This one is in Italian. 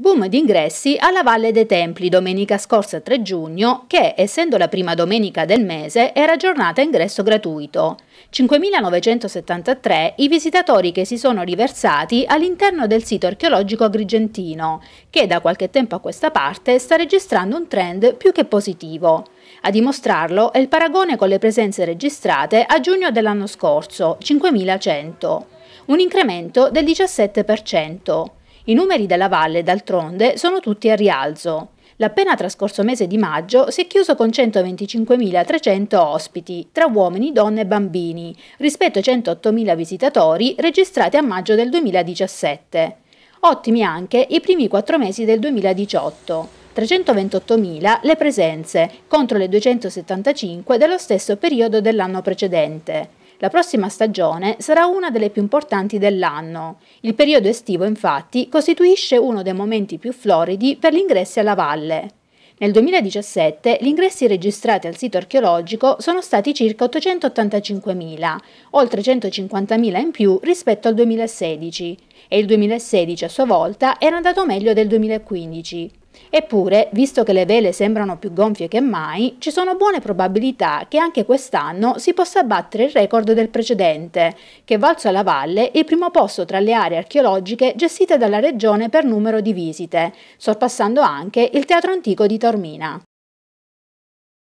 Boom di ingressi alla Valle dei Templi domenica scorsa 3 giugno che, essendo la prima domenica del mese, era giornata ingresso gratuito. 5.973 i visitatori che si sono riversati all'interno del sito archeologico agrigentino, che da qualche tempo a questa parte sta registrando un trend più che positivo. A dimostrarlo è il paragone con le presenze registrate a giugno dell'anno scorso, 5.100, un incremento del 17%. I numeri della valle, d'altronde, sono tutti a rialzo. L'appena trascorso mese di maggio si è chiuso con 125.300 ospiti, tra uomini, donne e bambini, rispetto ai 108.000 visitatori registrati a maggio del 2017. Ottimi anche i primi quattro mesi del 2018. 328.000 le presenze contro le 275 dello stesso periodo dell'anno precedente. La prossima stagione sarà una delle più importanti dell'anno. Il periodo estivo infatti costituisce uno dei momenti più floridi per gli ingressi alla valle. Nel 2017 gli ingressi registrati al sito archeologico sono stati circa 885.000, oltre 150.000 in più rispetto al 2016 e il 2016 a sua volta era andato meglio del 2015. Eppure, visto che le vele sembrano più gonfie che mai, ci sono buone probabilità che anche quest'anno si possa battere il record del precedente, che valso alla valle il primo posto tra le aree archeologiche gestite dalla regione per numero di visite, sorpassando anche il Teatro Antico di Tormina.